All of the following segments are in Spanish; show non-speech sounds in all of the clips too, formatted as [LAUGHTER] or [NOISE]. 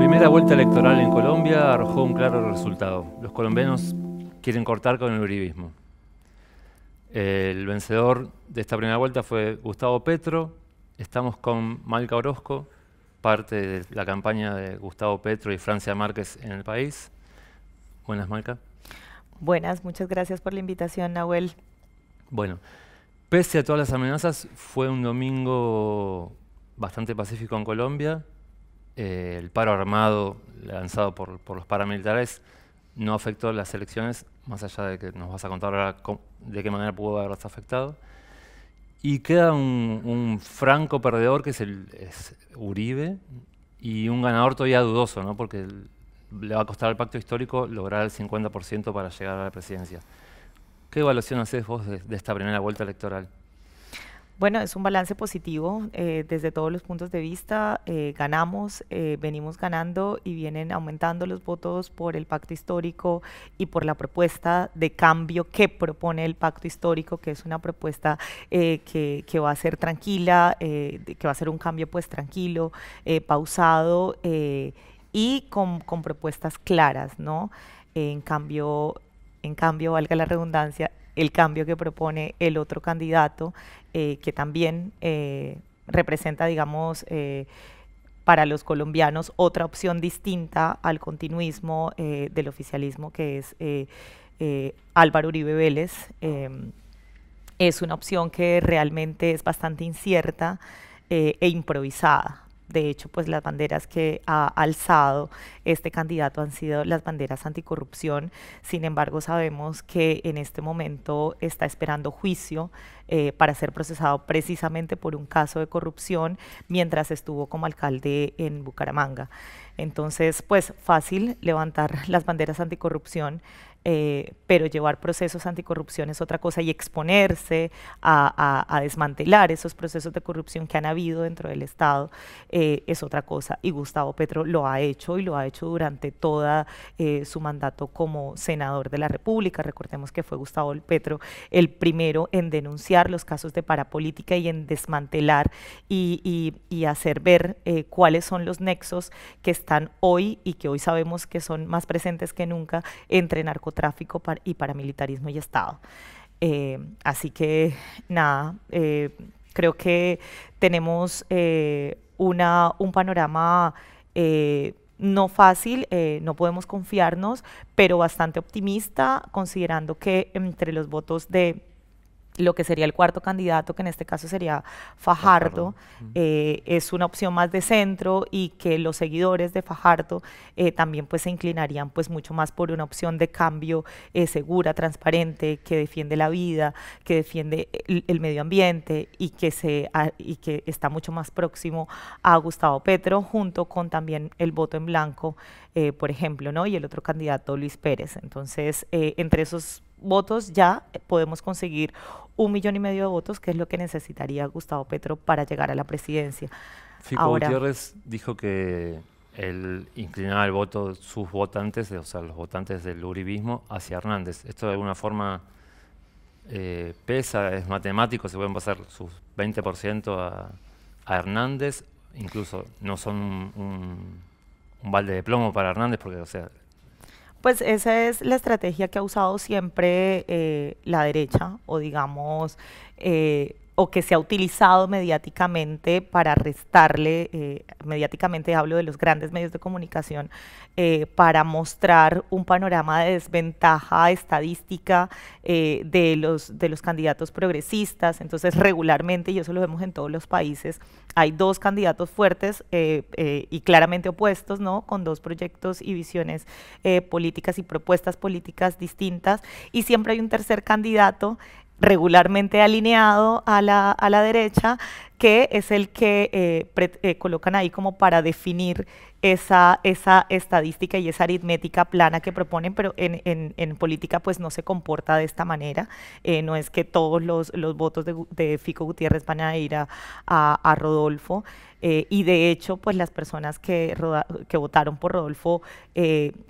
primera vuelta electoral en Colombia arrojó un claro resultado. Los colombianos quieren cortar con el uribismo. El vencedor de esta primera vuelta fue Gustavo Petro. Estamos con Malca Orozco, parte de la campaña de Gustavo Petro y Francia Márquez en el país. Buenas, Malca. Buenas, muchas gracias por la invitación, Nahuel. Bueno, pese a todas las amenazas, fue un domingo bastante pacífico en Colombia. Eh, el paro armado lanzado por, los paramilitares no afectó las elecciones, más allá de que nos vas a contar ahora de qué manera pudo haberlas afectado. Y queda un, franco perdedor que es, el, Uribe y un ganador todavía dudoso, ¿no? porque le va a costar al pacto histórico lograr el 50% para llegar a la presidencia. ¿Qué evaluación haces vos de esta primera vuelta electoral? Bueno, es un balance positivo eh, desde todos los puntos de vista. Eh, ganamos, eh, venimos ganando y vienen aumentando los votos por el pacto histórico y por la propuesta de cambio que propone el pacto histórico, que es una propuesta que, va a ser tranquila, que va a ser un cambio pues tranquilo, pausado y con, con, propuestas claras, ¿no? en cambio, en cambio, valga la redundancia, el cambio que propone el otro candidato eh, que también eh, representa, digamos, eh, para los colombianos otra opción distinta al continuismo del oficialismo que es Álvaro Uribe Vélez. Em, es una opción que realmente es bastante incierta e improvisada, de hecho, pues las banderas que ha alzado este candidato han sido las banderas anticorrupción. Sin embargo, sabemos que en este momento está esperando juicio eh, para ser procesado precisamente por un caso de corrupción mientras estuvo como alcalde en Bucaramanga. Entonces, pues fácil levantar [LAUGHS] las banderas anticorrupción eh, pero llevar procesos anticorrupción es otra cosa y exponerse a, desmantelar esos procesos de corrupción que han habido dentro del Estado eh, es otra cosa. Y Gustavo Petro lo ha hecho y lo ha hecho durante toda eh, su mandato como senador de la República. Recordemos que fue Gustavo Petro el primero en denunciar los casos de parapolítica y en desmantelar y, hacer ver cuáles son los nexos que están hoy y que hoy sabemos que son más presentes que nunca entre narcotráfico tráfico y paramilitarismo y Estado. Eh, así que nada, eh, creo que tenemos eh, una, un panorama no fácil, no podemos confiarnos, pero bastante optimista, considerando que entre los votos de lo que sería el cuarto candidato, que en este caso sería Fajardo, eh, es una opción más de centro y que los seguidores de Fajardo eh, también pues se inclinarían pues mucho más por una opción de cambio eh, segura, transparente, que defiende la vida, que defiende el, medio ambiente y que, se, y que está mucho más próximo a Gustavo Petro, junto con también el voto en blanco, por ejemplo, ¿no? y el otro candidato Luis Pérez. Entonces, entre esos votos ya podemos conseguir un millón y medio de votos, que es lo que necesitaría Gustavo Petro para llegar a la presidencia. Fico Gutiérrez dijo que él inclinaba el voto, sus votantes, o sea, los votantes del uribismo, hacia Hernández. Esto de alguna forma eh, pesa, es matemático, se pueden pasar sus 20% a, Hernández, incluso no son un balde de plomo para Hernández, porque, o sea, pues esa es la estrategia que ha usado siempre eh, la derecha o digamos eh, o que se ha utilizado mediáticamente para restarle, eh, mediáticamente hablo de los grandes medios de comunicación, eh, para mostrar un panorama de desventaja estadística eh, de, los, de los candidatos progresistas. Entonces, regularmente, y eso lo vemos en todos los países, hay dos candidatos fuertes y claramente opuestos, ¿no? Con dos proyectos y visiones políticas y propuestas políticas distintas. Y siempre hay un tercer candidato regularmente alineado a la, derecha, que es el que eh, eh, colocan ahí como para definir esa, esa estadística y esa aritmética plana que proponen, pero en, política pues no se comporta de esta manera. Eh, no es que todos los, votos de, Fico Gutiérrez van a ir a, Rodolfo. y de hecho, pues las personas que, que votaron por Rodolfo,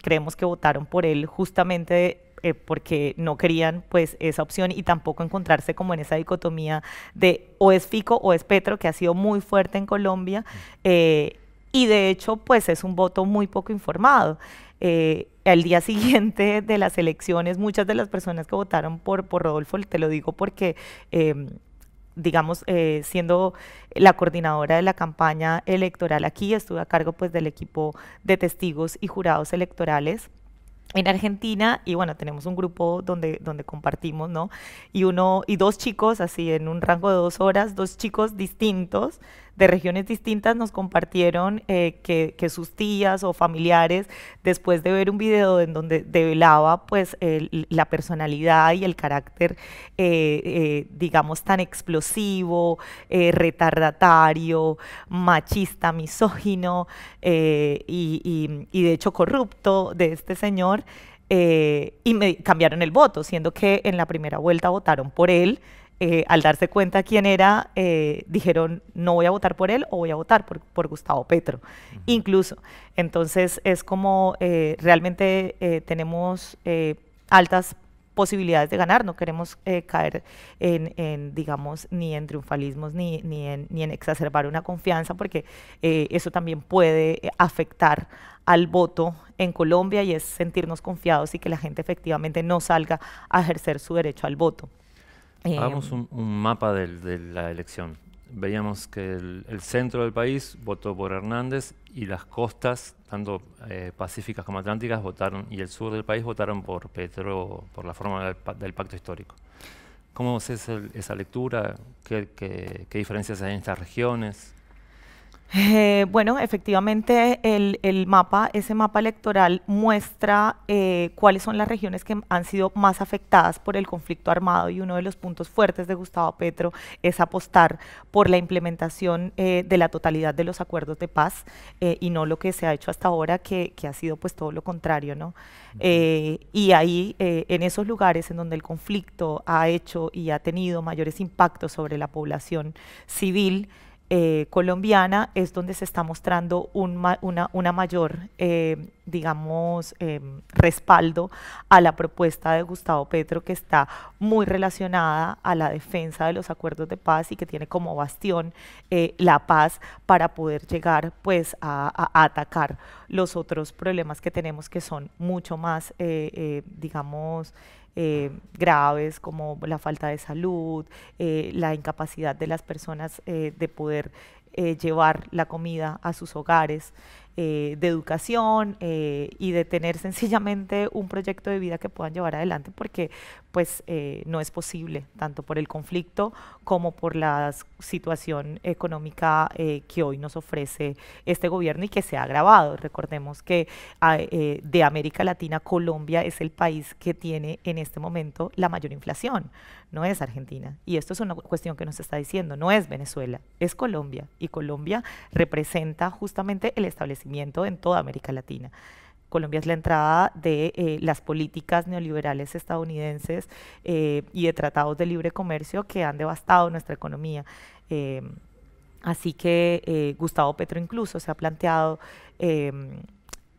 creemos que votaron por él justamente eh, porque no querían pues esa opción y tampoco encontrarse como en esa dicotomía de o es Fico o es Petro, que ha sido muy fuerte en Colombia, mm. eh, y de hecho pues es un voto muy poco informado. Eh, al día siguiente de las elecciones, muchas de las personas que votaron por, por Rodolfo, te lo digo porque em, digamos, eh, siendo la coordinadora de la campaña electoral aquí, estuve a cargo pues del equipo de testigos y jurados electorales en Argentina y bueno, tenemos un grupo donde, donde compartimos, ¿no? Y uno, y dos chicos, así en un rango de dos horas, dos chicos distintos de regiones distintas nos compartieron eh, que, sus tías o familiares, después de ver un video en donde develaba pues la personalidad y el carácter, eh, eh, digamos, tan explosivo, retardatario, machista, misógino y, de hecho corrupto de este señor, y me cambiaron el voto, siendo que en la primera vuelta votaron por él eh, al darse cuenta quién era, eh, dijeron, no voy a votar por él o voy a votar por, Gustavo Petro, incluso. Entonces es como eh, realmente tenemos altas posibilidades de ganar, no queremos caer en, digamos, ni en triunfalismos, ni, ni en exacerbar una confianza, porque eso también puede afectar al voto en Colombia y es sentirnos confiados y que la gente efectivamente no salga a ejercer su derecho al voto. Hagamos em. un, mapa de la elección. Veíamos que el, centro del país votó por Hernández y las costas, tanto eh, pacíficas como atlánticas, votaron, y el sur del país votaron por Petro, por la forma del, pacto histórico. ¿Cómo es esa lectura? ¿Qué, qué diferencias hay en estas regiones? Eh, bueno, efectivamente el, mapa, ese mapa electoral muestra eh, cuáles son las regiones que han sido más afectadas por el conflicto armado y uno de los puntos fuertes de Gustavo Petro es apostar por la implementación eh, de la totalidad de los acuerdos de paz y no lo que se ha hecho hasta ahora que, que ha sido pues todo lo contrario, ¿no? y ahí en esos lugares en donde el conflicto ha hecho y ha tenido mayores impactos sobre la población civil, eh, colombiana es donde se está mostrando un una, una, mayor, eh, digamos, em, respaldo a la propuesta de Gustavo Petro que está muy relacionada a la defensa de los acuerdos de paz y que tiene como bastión eh, la paz para poder llegar pues a, atacar los otros problemas que tenemos que son mucho más, digamos, eh, graves como la falta de salud, eh, la incapacidad de las personas eh, de poder llevar la comida a sus hogares. Eh, de educación eh, y de tener sencillamente un proyecto de vida que puedan llevar adelante porque pues eh, no es posible, tanto por el conflicto como por la situación económica que hoy nos ofrece este gobierno y que se ha agravado. Recordemos que ah, de América Latina, Colombia es el país que tiene en este momento la mayor inflación, no es Argentina. Y esto es una cuestión que nos está diciendo, no es Venezuela, es Colombia. Y Colombia representa justamente el establecimiento en toda América Latina. Colombia es la entrada de eh, las políticas neoliberales estadounidenses eh, y de tratados de libre comercio que han devastado nuestra economía. Eh, así que Gustavo Petro incluso se ha planteado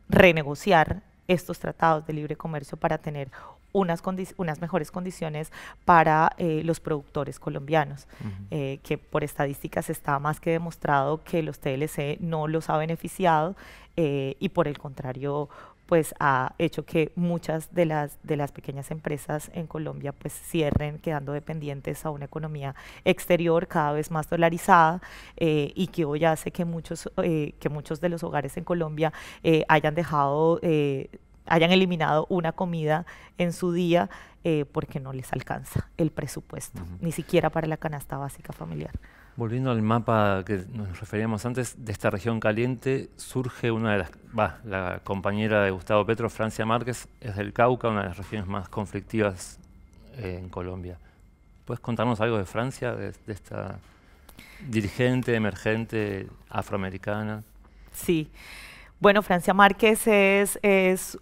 renegociar estos tratados de libre comercio para tener unas, mejores condiciones para eh, los productores colombianos, eh, que por estadísticas está más que demostrado que los TLC no los ha beneficiado eh, y por el contrario pues ha hecho que muchas de las, de las pequeñas empresas en Colombia pues cierren quedando dependientes a una economía exterior cada vez más dolarizada y que hoy hace que muchos, que muchos de los hogares en Colombia hayan dejado hayan eliminado una comida en su día eh, porque no les alcanza el presupuesto, ni siquiera para la canasta básica familiar. Volviendo al mapa que nos referíamos antes, de esta región caliente surge una de las, va la compañera de Gustavo Petro, Francia Márquez, es del Cauca, una de las regiones más conflictivas eh, en Colombia. ¿Puedes contarnos algo de Francia, de esta dirigente emergente afroamericana? Sí. Bueno, Francia Márquez es, es,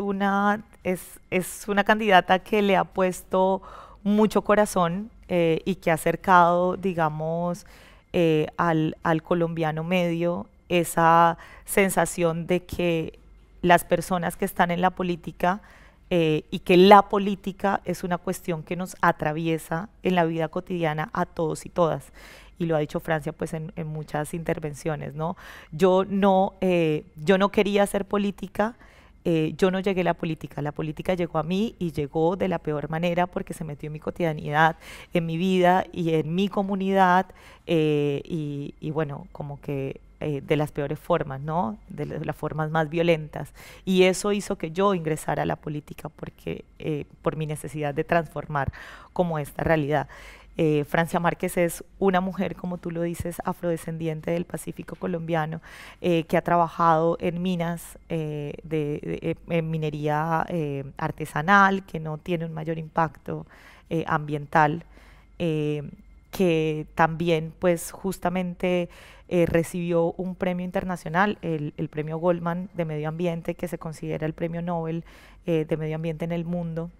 una, es, una candidata que le ha puesto mucho corazón eh, y que ha acercado, digamos, eh, al, al colombiano medio esa sensación de que las personas que están en la política eh, y que la política es una cuestión que nos atraviesa en la vida cotidiana a todos y todas. Y lo ha dicho Francia pues en, muchas intervenciones, ¿no? Yo no, eh, yo no quería hacer política, eh, yo no llegué a la política, la política llegó a mí y llegó de la peor manera porque se metió en mi cotidianidad, en mi vida y en mi comunidad y, bueno, como que eh, de las peores formas, ¿no? De las formas más violentas. Y eso hizo que yo ingresara a la política porque, eh, por mi necesidad de transformar como esta realidad. Eh, Francia Márquez es una mujer, como tú lo dices, afrodescendiente del Pacífico colombiano, que ha trabajado en minas, en minería artesanal, que no tiene un mayor impacto ambiental que también pues justamente eh, recibió un premio internacional, el, premio Goldman de Medio Ambiente, que se considera el premio Nobel eh, de Medio Ambiente en el mundo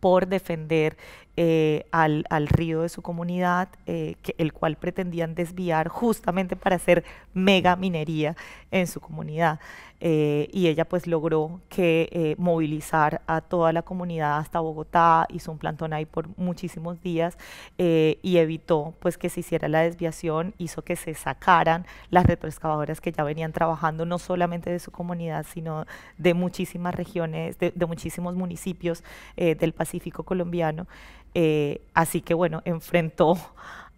por defender eh, al, río de su comunidad, eh, que, el cual pretendían desviar justamente para hacer mega minería en su comunidad. Eh, y ella pues logró que movilizar a toda la comunidad hasta Bogotá, hizo un plantón ahí por muchísimos días y evitó pues que se hiciera la desviación, hizo que se sacaran las retroexcavadoras que ya venían trabajando no solamente de su comunidad, sino de muchísimas regiones, de, de muchísimos municipios del Pacífico colombiano. Eh, así que bueno, enfrentó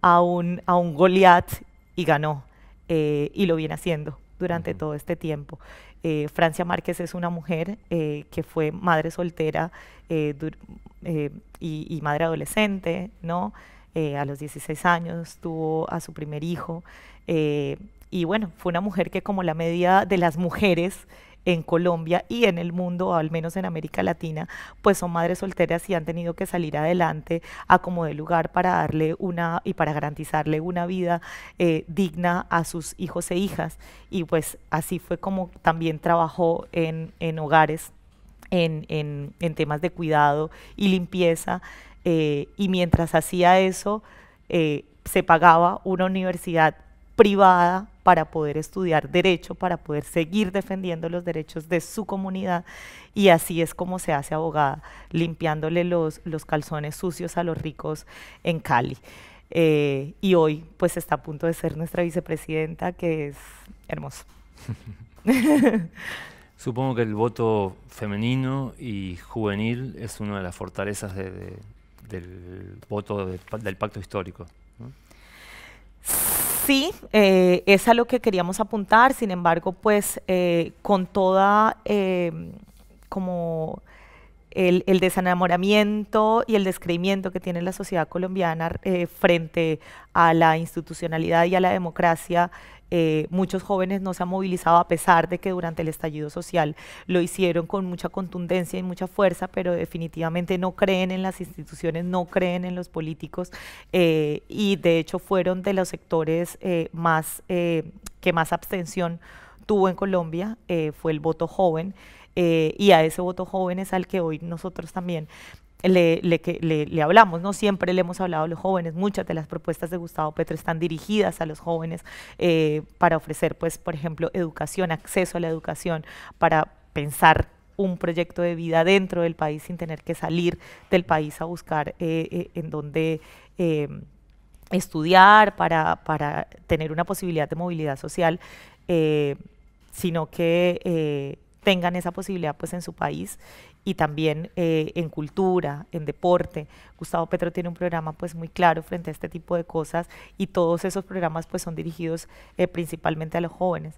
a un, a un Goliat y ganó. Eh, y lo viene haciendo durante todo este tiempo. Eh, Francia Márquez es una mujer que fue madre soltera y, y, madre adolescente, ¿no? a los 16 años tuvo a su primer hijo. y bueno, fue una mujer que como la media de las mujeres en Colombia y en el mundo, al menos en América Latina, pues son madres solteras y han tenido que salir adelante a como de lugar para darle una y para garantizarle una vida eh, digna a sus hijos e hijas. Y pues así fue como también trabajó en, hogares. En, temas de cuidado y limpieza, eh, y mientras hacía eso, eh, se pagaba una universidad privada para poder estudiar derecho, para poder seguir defendiendo los derechos de su comunidad. Y así es como se hace abogada, limpiándole los, los calzones sucios a los ricos en Cali. Eh, y hoy pues está a punto de ser nuestra vicepresidenta, que es hermoso. [LAUGHS] Supongo que el voto femenino y juvenil es una de las fortalezas del voto del pacto histórico. Sí, eh, es a lo que queríamos apuntar, sin embargo, pues eh, con toda eh, como el, desenamoramiento y el descreimiento que tiene la sociedad colombiana eh, frente a la institucionalidad y a la democracia. Eh, muchos jóvenes no se han movilizado a pesar de que durante el estallido social lo hicieron con mucha contundencia y mucha fuerza, pero definitivamente no creen en las instituciones, no creen en los políticos eh, y de hecho fueron de los sectores más, que más abstención tuvo en Colombia, fue el voto joven. Eh, y a ese voto jóvenes al que hoy nosotros también le, hablamos, ¿no? Siempre le hemos hablado a los jóvenes, muchas de las propuestas de Gustavo Petro están dirigidas a los jóvenes eh, para ofrecer, pues, por ejemplo, educación, acceso a la educación, para pensar un proyecto de vida dentro del país sin tener que salir del país a buscar eh, en dónde em, estudiar, para, para, tener una posibilidad de movilidad social, sino que tengan esa posibilidad pues en su país y también eh, en cultura, en deporte. Gustavo Petro tiene un programa pues muy claro frente a este tipo de cosas y todos esos programas pues son dirigidos eh, principalmente a los jóvenes.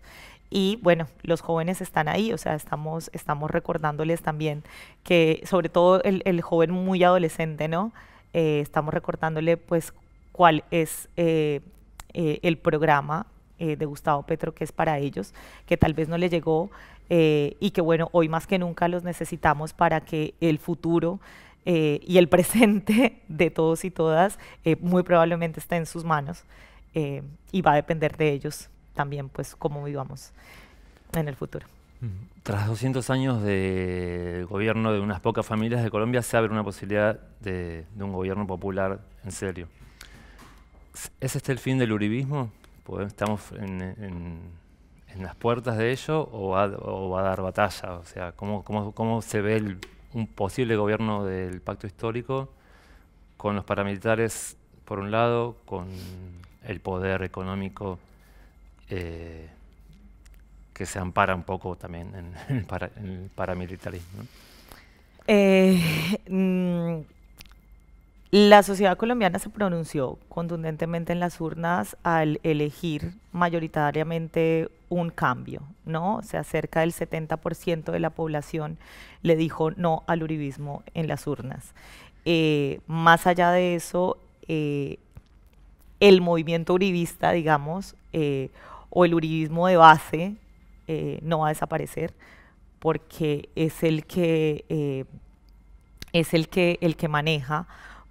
Y bueno, los jóvenes están ahí, o sea, estamos, estamos recordándoles también que sobre todo el, joven muy adolescente, ¿no? Eh, estamos recordándole pues cuál es el programa eh, de Gustavo Petro, que es para ellos, que tal vez no le llegó eh, y que bueno, hoy más que nunca los necesitamos para que el futuro eh, y el [LAUGHS] presente de todos y todas muy probablemente esté en sus manos y va a depender de ellos también, pues cómo vivamos en el futuro. Mm. Tras 200 años de gobierno de unas pocas familias de Colombia, se abre una posibilidad de, de un gobierno popular en serio. ¿Es este el fin del uribismo? ¿eh? estamos en, las puertas de ello o va, a dar batalla? O sea, ¿cómo, cómo, se ve un posible gobierno del pacto histórico con los paramilitares por un lado, con el poder económico eh, que se ampara un poco también en, el, paramilitarismo? Eh, mm, la sociedad colombiana se pronunció contundentemente en las urnas al elegir mayoritariamente un cambio, ¿no? O sea, cerca del 70% de la población le dijo no al uribismo en las urnas. Eh, más allá de eso, eh, el movimiento uribista, digamos, eh, o el uribismo de base, no va a desaparecer porque es el que, es el que, el que maneja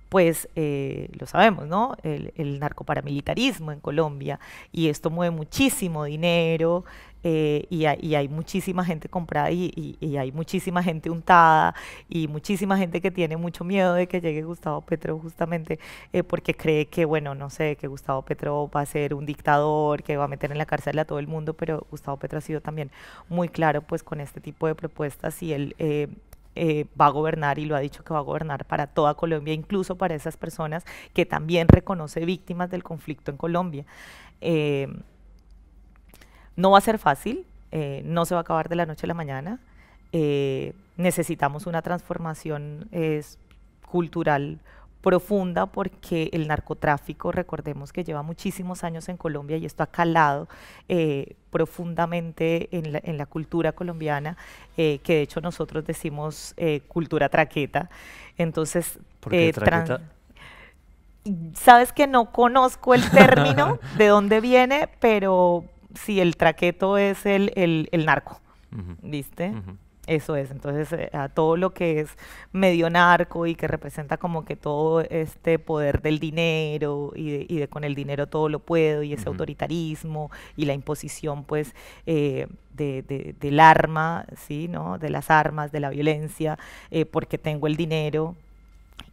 pues eh, lo sabemos, ¿no? El, narcoparamilitarismo en Colombia y esto mueve muchísimo dinero eh, y, hay, muchísima gente comprada y, hay muchísima gente untada y muchísima gente que tiene mucho miedo de que llegue Gustavo Petro justamente eh, porque cree que, bueno, no sé, que Gustavo Petro va a ser un dictador, que va a meter en la cárcel a todo el mundo, pero Gustavo Petro ha sido también muy claro pues con este tipo de propuestas y él eh, va a gobernar y lo ha dicho que va a gobernar para toda Colombia, incluso para esas personas que también reconoce víctimas del conflicto en Colombia. Eh, no va a ser fácil, eh, no se va a acabar de la noche a la mañana. necesitamos una transformación cultural profunda porque el narcotráfico, recordemos que lleva muchísimos años en Colombia y esto ha calado eh, profundamente en la, cultura colombiana, eh, que de hecho nosotros decimos eh, cultura traqueta. Entonces, ¿Por qué traqueta? sabes que no conozco el término [LAUGHS] de dónde viene, pero sí, el traqueto es el, narco, ¿viste? Eso es, entonces eh, a todo lo que es medio narco y que representa como que todo este poder del dinero y de, con el dinero todo lo puedo y ese autoritarismo y la imposición pues eh, de, del arma, ¿sí? ¿no? De las armas, de la violencia, eh, porque tengo el dinero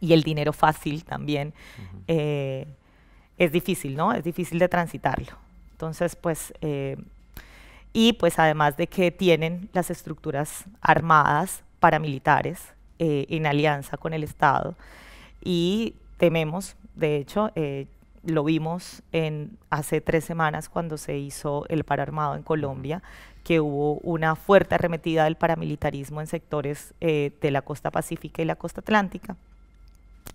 y el dinero fácil también. es difícil, ¿no? Es difícil de transitarlo. Entonces pues y pues además de que tienen las estructuras armadas paramilitares eh, en alianza con el Estado y tememos, de hecho, eh, lo vimos hace tres semanas cuando se hizo el pararmado en Colombia, que hubo una fuerte arremetida del paramilitarismo en sectores eh, de la costa pacífica y la costa atlántica.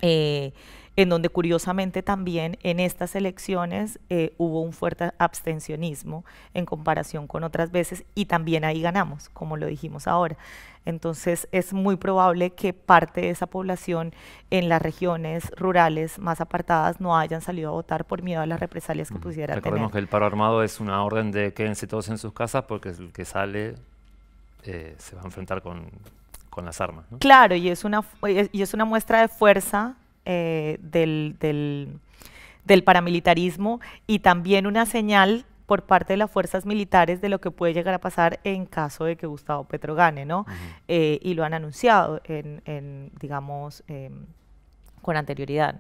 Eh, en donde curiosamente también en estas elecciones eh, hubo un fuerte abstencionismo en comparación con otras veces y también ahí ganamos, como lo dijimos ahora. Entonces es muy probable que parte de esa población en las regiones rurales más apartadas no hayan salido a votar por miedo a las represalias que pudiera Recordemos que el paro armado es una orden de quédense todos en sus casas porque el que sale eh, se va a enfrentar con con las armas. Claro, y es, una, eh, y es una muestra de fuerza eh, del, del, paramilitarismo y también una señal por parte de las fuerzas militares de lo que puede llegar a pasar en caso de que Gustavo Petro gane, ¿no? Eh, y lo han anunciado en, digamos, em, con anterioridad.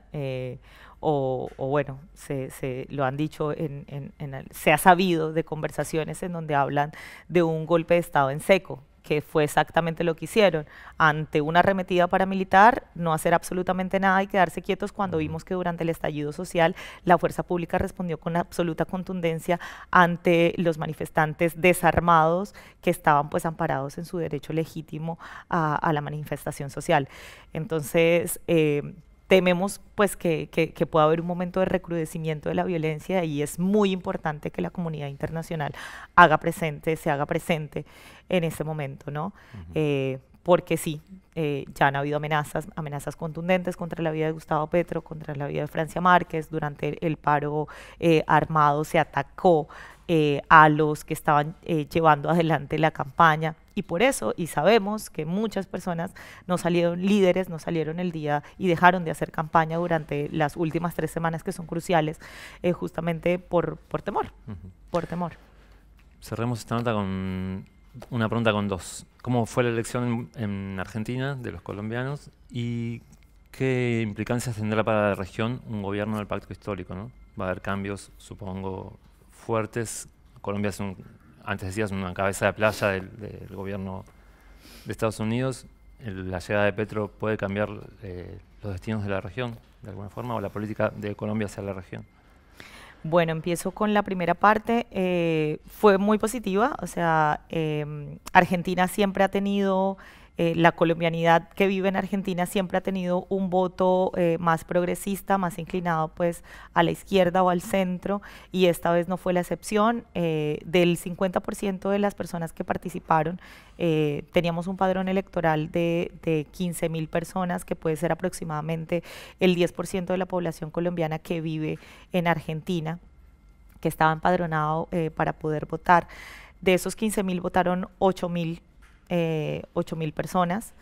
o, bueno, se, lo han dicho, en, se ha sabido de conversaciones en donde hablan de un golpe de Estado en seco, que fue exactamente lo que hicieron. Ante una arremetida paramilitar, no hacer absolutamente nada y quedarse quietos cuando vimos que durante el estallido social la fuerza pública respondió con absoluta contundencia ante los manifestantes desarmados que estaban pues amparados en su derecho legítimo a, la manifestación social. Entonces, eh, tememos pues que, que, pueda haber un momento de recrudecimiento de la violencia y es muy importante que la comunidad internacional haga presente, se haga presente en ese momento, ¿no? Eh, porque sí, eh, ya han habido amenazas, amenazas contundentes contra la vida de Gustavo Petro, contra la vida de Francia Márquez, durante el paro eh, armado se atacó a los que estaban llevando adelante la campaña y por eso, y sabemos que muchas personas no salieron líderes, no salieron el día y dejaron de hacer campaña durante las últimas tres semanas que son cruciales, eh, justamente por, por temor, por temor. Cerremos esta nota con una pregunta con dos. ¿Cómo fue la elección en, Argentina de los colombianos y qué implicancias tendrá para la región un gobierno del pacto histórico? ¿no? Va a haber cambios, supongo, fuertes. Colombia es un antes decías, una cabeza de playa del, gobierno de Estados Unidos, la llegada de Petro puede cambiar eh, los destinos de la región, de alguna forma, o la política de Colombia hacia la región. Bueno, empiezo con la primera parte. Eh, fue muy positiva, o sea, em, Argentina siempre ha tenido eh, la colombianidad que vive en Argentina siempre ha tenido un voto eh, más progresista, más inclinado pues a la izquierda o al centro y esta vez no fue la excepción. Eh, del 50% de las personas que participaron teníamos un padrón electoral de, 15 mil personas que puede ser aproximadamente el 10% de la población colombiana que vive en Argentina que estaba empadronado para poder votar. De esos 15.000 votaron 8 mil eh, mil personas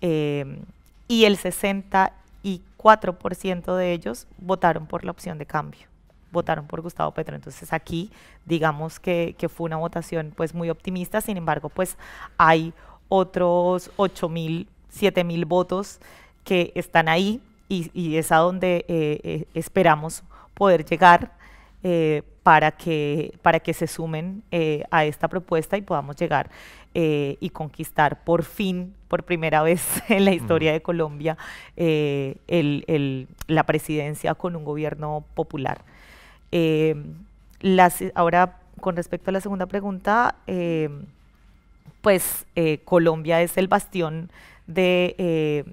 eh, y el 64% de ellos votaron por la opción de cambio, votaron por Gustavo Petro. Entonces aquí digamos que, fue una votación pues muy optimista, sin embargo pues hay otros mil, 8.000, mil votos que están ahí y, es a donde eh, eh, esperamos poder llegar eh, para, que, para que se sumen eh, a esta propuesta y podamos llegar eh, y conquistar por fin, por primera vez [LAUGHS] en la historia de Colombia, la presidencia con un gobierno popular. Em, ahora, con respecto a la segunda pregunta, em, pues Colombia es el bastión de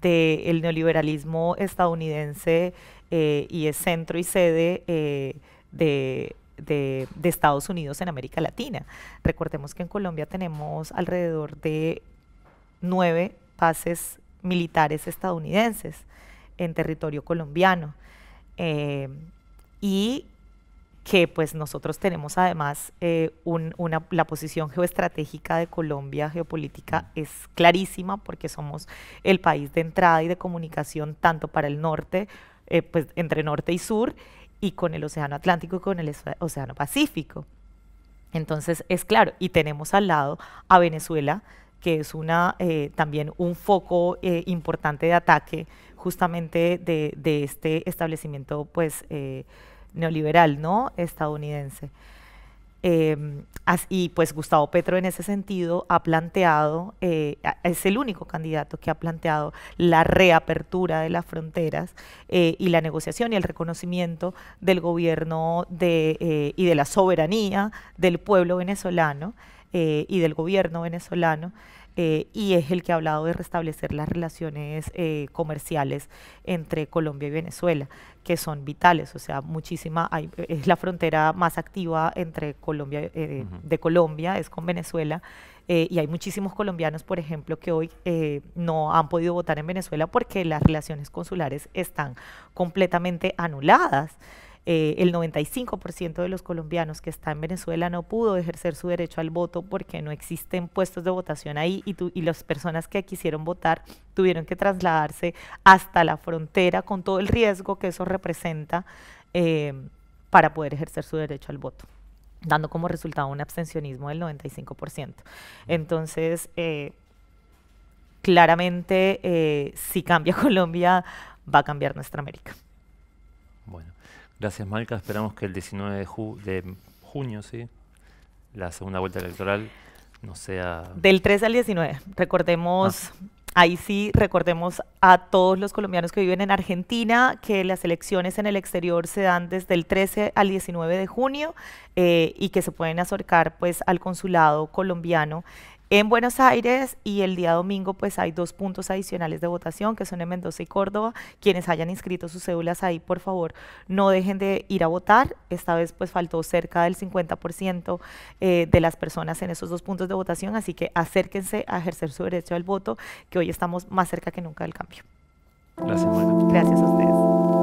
del neoliberalismo estadounidense eh, y es centro y sede eh, de, Estados Unidos en América Latina. Recordemos que en Colombia tenemos alrededor de nueve bases militares estadounidenses en territorio colombiano. Eh, y que pues nosotros tenemos además eh, una, la posición geoestratégica de Colombia geopolítica es clarísima porque somos el país de entrada y de comunicación tanto para el norte, eh, pues entre norte y sur, y con el Océano Atlántico y con el Océano Pacífico. Entonces es claro, y tenemos al lado a Venezuela, que es una, eh, también un foco importante de ataque justamente de, de este establecimiento pues neoliberal, ¿no? Estadounidense. Em, y pues Gustavo Petro en ese sentido ha planteado, eh, es el único candidato que ha planteado la reapertura de las fronteras eh, y la negociación y el reconocimiento del gobierno eh, y de la soberanía del pueblo venezolano y del gobierno venezolano. Eh, y es el que ha hablado de restablecer las relaciones eh, comerciales entre Colombia y Venezuela, que son vitales, o sea, muchísima, es la frontera más activa entre Colombia, eh, de Colombia, es con Venezuela, y hay muchísimos colombianos, por ejemplo, que hoy no han podido votar en Venezuela porque las relaciones consulares están completamente anuladas. Eh, el 95% de los colombianos que está en Venezuela no pudo ejercer su derecho al voto porque no existen puestos de votación ahí y, las personas que quisieron votar tuvieron que trasladarse hasta la frontera con todo el riesgo que eso representa eh, para poder ejercer su derecho al voto dando como resultado un abstencionismo del 95%. Entonces, eh, claramente, si cambia [LAUGHS] Colombia, va a cambiar nuestra América. Bueno. Gracias, Marca. Esperamos que el 19 de, junio, sí, la segunda vuelta electoral no sea... Del 3 al 19, recordemos... Ah. Ahí sí recordemos a todos los colombianos que viven en Argentina que las elecciones en el exterior se dan desde el 13 al 19 de junio eh, y que se pueden acercar pues al consulado colombiano en Buenos Aires y el día domingo pues hay dos puntos adicionales de votación que son en Mendoza y Córdoba. Quienes hayan inscrito sus cédulas ahí, por favor, no dejen de ir a votar. Esta vez pues faltó cerca del 50% eh, de las personas en esos dos puntos de votación, así que acérquense a ejercer su derecho al voto, que hoy estamos más cerca que nunca del cambio. Gracias, Gracias a ustedes.